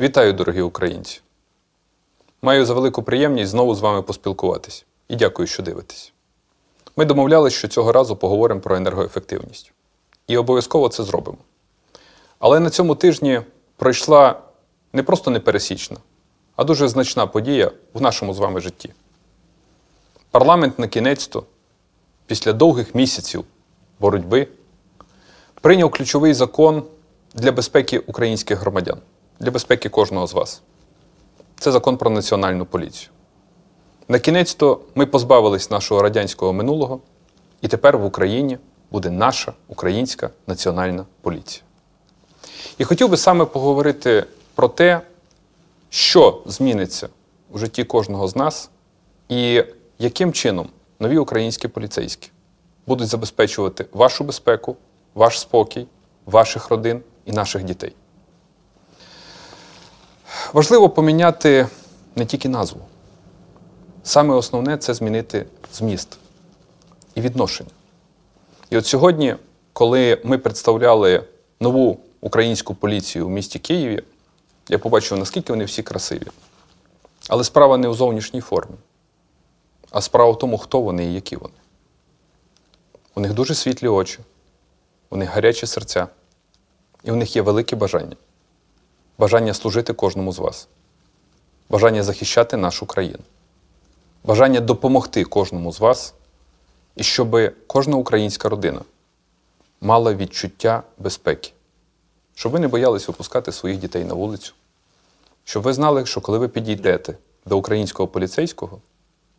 Вітаю, дорогі українці! Маю за велику приємність знову з вами поспілкуватись і дякую, що дивитесь. Ми домовлялись, що цього разу поговоримо про енергоефективність. І обов'язково це зробимо. Але на цьому тижні пройшла не просто непересічна, а дуже значна подія в нашому з вами житті. Парламент на кінець-то, після довгих місяців боротьби, прийняв ключовий закон для безпеки українських громадян для безпеки кожного з вас. Це закон про національну поліцію. На кінець то ми позбавились нашого радянського минулого, і тепер в Україні буде наша українська національна поліція. І хотів би саме поговорити про те, що зміниться у житті кожного з нас, і яким чином нові українські поліцейські будуть забезпечувати вашу безпеку, ваш спокій, ваших родин і наших дітей. Важливо поміняти не тільки назву. Саме основне це змінити зміст і відношення. І от сьогодні, коли ми представляли нову українську поліцію в місті Києві, я побачив, наскільки вони всі красиві. Але справа не у зовнішній формі, а справа в тому, хто вони і які вони. У них дуже світлі очі, у них гарячі серця, і у них є велике бажання бажання служити кожному з вас, бажання захищати нашу країну, бажання допомогти кожному з вас, і щоб кожна українська родина мала відчуття безпеки, щоб ви не боялись випускати своїх дітей на вулицю, щоб ви знали, що коли ви підійдете до українського поліцейського,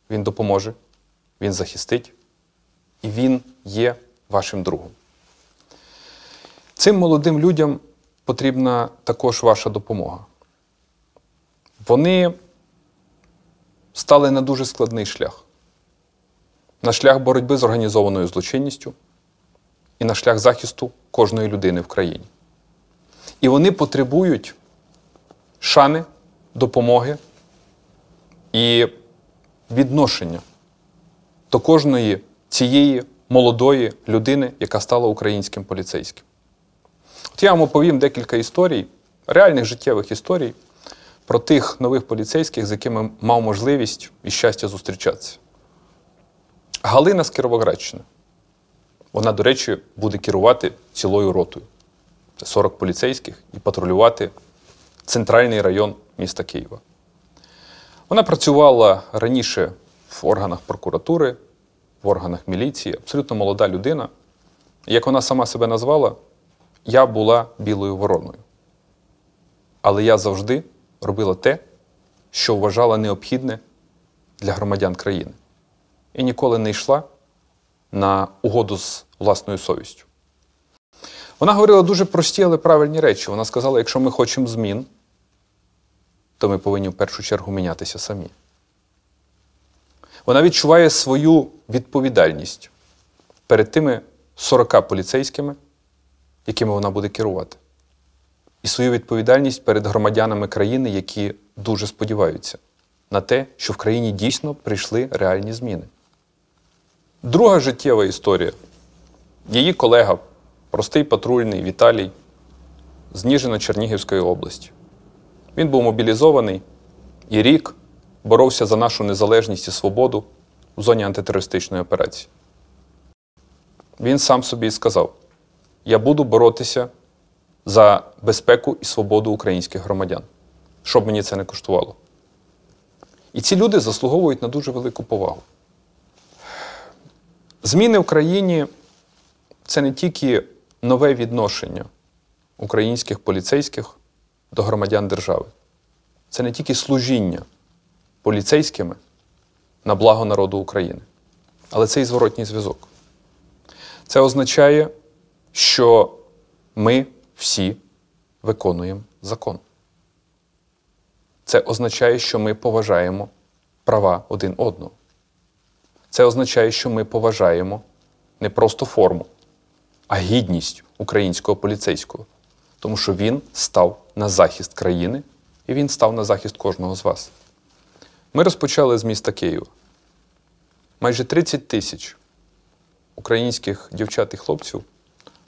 він допоможе, він захистить і він є вашим другом. Цим молодим людям потрібна також ваша допомога. Вони стали на дуже складний шлях, на шлях боротьби з організованою злочинністю і на шлях захисту кожної людини в країні. І вони потребують шани, допомоги і відношення до кожної цієї молодої людини, яка стала українським поліцейським. От я вам оповім декілька історій, реальних життєвих історій про тих нових поліцейських, з якими мав можливість і щастя зустрічатися. Галина з Кіровоградщини. Вона, до речі, буде керувати цілою ротою. Це 40 поліцейських і патрулювати центральний район міста Києва. Вона працювала раніше в органах прокуратури, в органах міліції, абсолютно молода людина. Як вона сама себе назвала, я була білою вороною. Але я завжди робила те, що вважала необхідне для громадян країни. І ніколи не йшла на угоду з власною совістю. Вона говорила дуже прості, але правильні речі. Вона сказала: якщо ми хочемо змін, то ми повинні в першу чергу мінятися самі. Вона відчуває свою відповідальність перед тими 40 поліцейськими якими вона буде керувати, і свою відповідальність перед громадянами країни, які дуже сподіваються на те, що в країні дійсно прийшли реальні зміни. Друга життєва історія. Її колега, простий патрульний Віталій, з Ніжино-Чернігівської області. Він був мобілізований і рік боровся за нашу незалежність і свободу у зоні антитерористичної операції. Він сам собі сказав: я буду боротися за безпеку і свободу українських громадян, щоб мені це не коштувало. І ці люди заслуговують на дуже велику повагу. Зміни в країні це не тільки нове відношення українських поліцейських до громадян держави. Це не тільки служіння поліцейськими на благо народу України, але це і зворотній зв'язок. Це означає що ми всі виконуємо закон. Це означає, що ми поважаємо права один одного. Це означає, що ми поважаємо не просто форму, а гідність українського поліцейського. Тому що він став на захист країни і він став на захист кожного з вас. Ми розпочали з міста Києва. Майже 30 тисяч українських дівчат і хлопців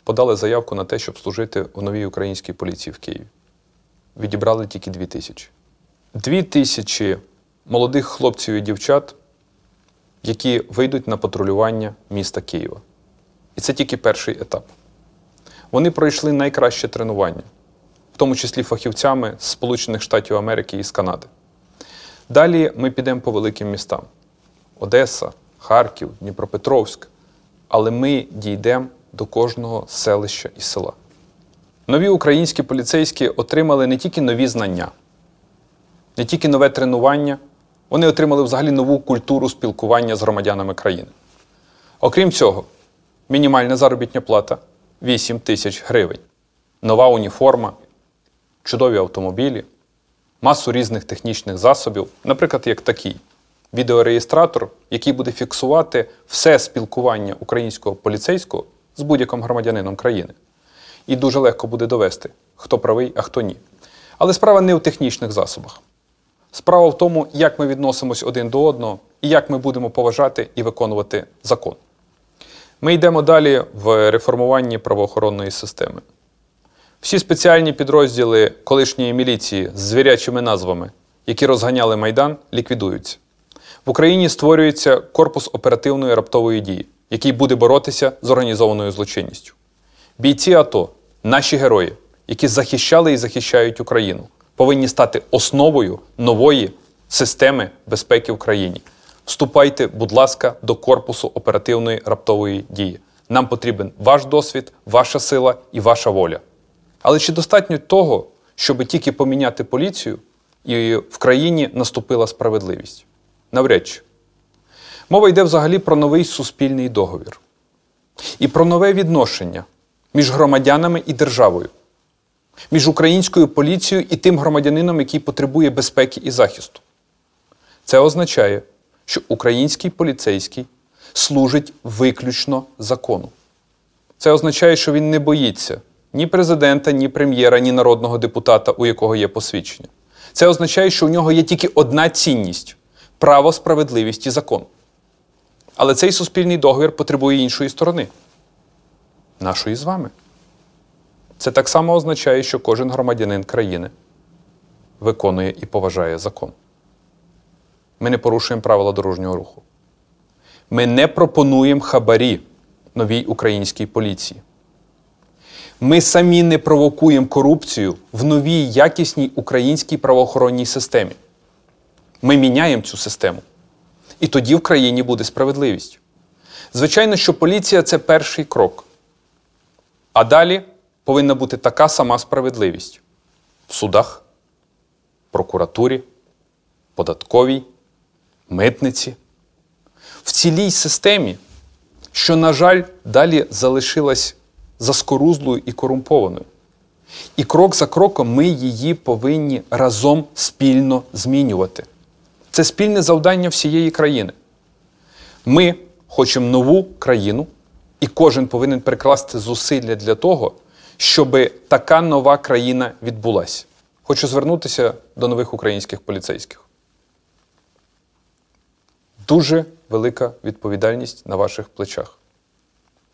подали заявку на те, щоб служити в новій українській поліції в Києві. Відібрали тільки дві тисячі. Дві тисячі молодих хлопців і дівчат, які вийдуть на патрулювання міста Києва. І це тільки перший етап. Вони пройшли найкраще тренування, в тому числі фахівцями з Сполучених Штатів Америки і з Канади. Далі ми підемо по великим містам: Одеса, Харків, Дніпропетровськ. Але ми дійдемо до кожного селища і села. Нові українські поліцейські отримали не тільки нові знання, не тільки нове тренування, вони отримали взагалі нову культуру спілкування з громадянами країни. Окрім цього, мінімальна заробітня плата 8 тисяч гривень, нова уніформа, чудові автомобілі, масу різних технічних засобів, наприклад, як такий відеореєстратор, який буде фіксувати все спілкування українського поліцейського з будь-яким громадянином країни. І дуже легко буде довести, хто правий, а хто ні. Але справа не в технічних засобах. Справа в тому, як ми відносимось один до одного і як ми будемо поважати і виконувати закон. Ми йдемо далі в реформуванні правоохоронної системи. Всі спеціальні підрозділи колишньої міліції з звірячими назвами, які розганяли Майдан, ліквідуються. В Україні створюється Корпус оперативної раптової дії який буде боротися з організованою злочинністю. Бійці АТО, наші герої, які захищали і захищають Україну, повинні стати основою нової системи безпеки в Україні. Вступайте, будь ласка, до корпусу оперативної раптової дії. Нам потрібен ваш досвід, ваша сила і ваша воля. Але чи достатньо того, щоб тільки поміняти поліцію, і в країні наступила справедливість? Навряд чи. Мова йде взагалі про новий суспільний договір і про нове відношення між громадянами і державою, між українською поліцією і тим громадянином, який потребує безпеки і захисту. Це означає, що український поліцейський служить виключно закону. Це означає, що він не боїться ні президента, ні прем'єра, ні народного депутата, у якого є посвідчення. Це означає, що у нього є тільки одна цінність право, справедливість і закон. Але цей суспільний договір потребує іншої сторони. Нашої з вами. Це так само означає, що кожен громадянин країни виконує і поважає закон. Ми не порушуємо правила дорожнього руху. Ми не пропонуємо хабарі новій українській поліції. Ми самі не провокуємо корупцію в новій якісній українській правоохоронній системі. Ми міняємо цю систему. І тоді в країні буде справедливість. Звичайно, що поліція це перший крок. А далі повинна бути така сама справедливість в судах, прокуратурі, податковій, митниці, в цілій системі, що, на жаль, далі залишилась заскорузлою і корумпованою. І крок за кроком ми її повинні разом спільно змінювати. Це спільне завдання всієї країни. Ми хочемо нову країну, і кожен повинен прикласти зусилля для того, щоб така нова країна відбулася. Хочу звернутися до нових українських поліцейських. Дуже велика відповідальність на ваших плечах.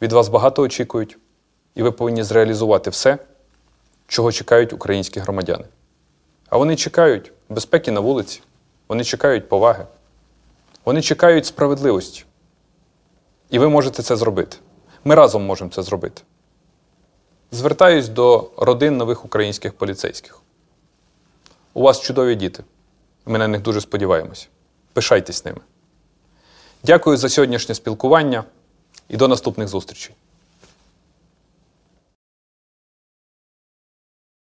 Від вас багато очікують, і ви повинні зреалізувати все, чого чекають українські громадяни. А вони чекають безпеки на вулиці, вони чекають поваги, вони чекають справедливості. І ви можете це зробити. Ми разом можемо це зробити. Звертаюсь до родин нових українських поліцейських. У вас чудові діти. Ми на них дуже сподіваємось. Пишайтесь ними. Дякую за сьогоднішнє спілкування і до наступних зустрічей.